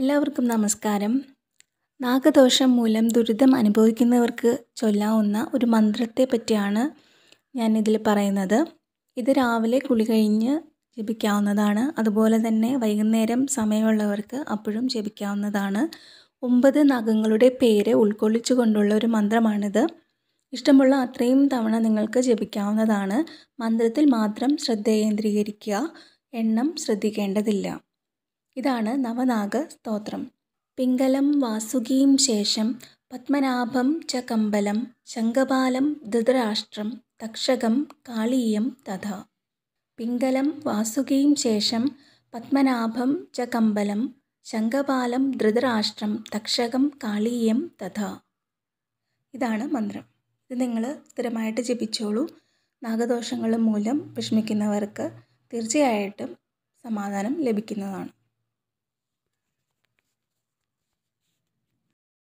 എല്ലാവർക്കും നമസ്കാരം നാഗദോഷം മൂലം ദുരിതം അനുഭവിക്കുന്നവർക്ക് ചൊല്ലാവുന്ന ഒരു മന്ത്രത്തെ പറ്റിയാണ് ഞാൻ ഇതിൽ പറയുന്നത് ഇത് രാവിലെ കുളി കഴിഞ്ഞ് ജപിക്കാവുന്നതാണ് അതുപോലെ തന്നെ വൈകുന്നേരം സമയമുള്ളവർക്ക് അപ്പോഴും ജപിക്കാവുന്നതാണ് ഒമ്പത് നാഗങ്ങളുടെ പേര് ഉൾക്കൊള്ളിച്ചുകൊണ്ടുള്ള ഒരു മന്ത്രമാണിത് ഇഷ്ടമുള്ള അത്രയും തവണ നിങ്ങൾക്ക് ജപിക്കാവുന്നതാണ് മന്ത്രത്തിൽ മാത്രം ശ്രദ്ധ കേന്ദ്രീകരിക്കുക എണ്ണം ശ്രദ്ധിക്കേണ്ടതില്ല ഇതാണ് നവനാഗ സ്തോത്രം പിംഗലം വാസുകിയും ശേഷം പത്മനാഭം ച കമ്പലം ശംഖപാലം ധൃതരാഷ്ട്രം തക്ഷകം കാളീയം തഥ പിംഗലം വാസുകിയും ശേഷം പത്മനാഭം ച കമ്പലം ശംഖപാലം ധൃതരാഷ്ട്രം തക്ഷകം കാളീയം തഥ ഇതാണ് മന്ത്രം ഇത് നിങ്ങൾ സ്ഥിരമായിട്ട് ജപിച്ചോളൂ നാഗദോഷങ്ങൾ മൂലം വിഷമിക്കുന്നവർക്ക് തീർച്ചയായിട്ടും സമാധാനം ലഭിക്കുന്നതാണ്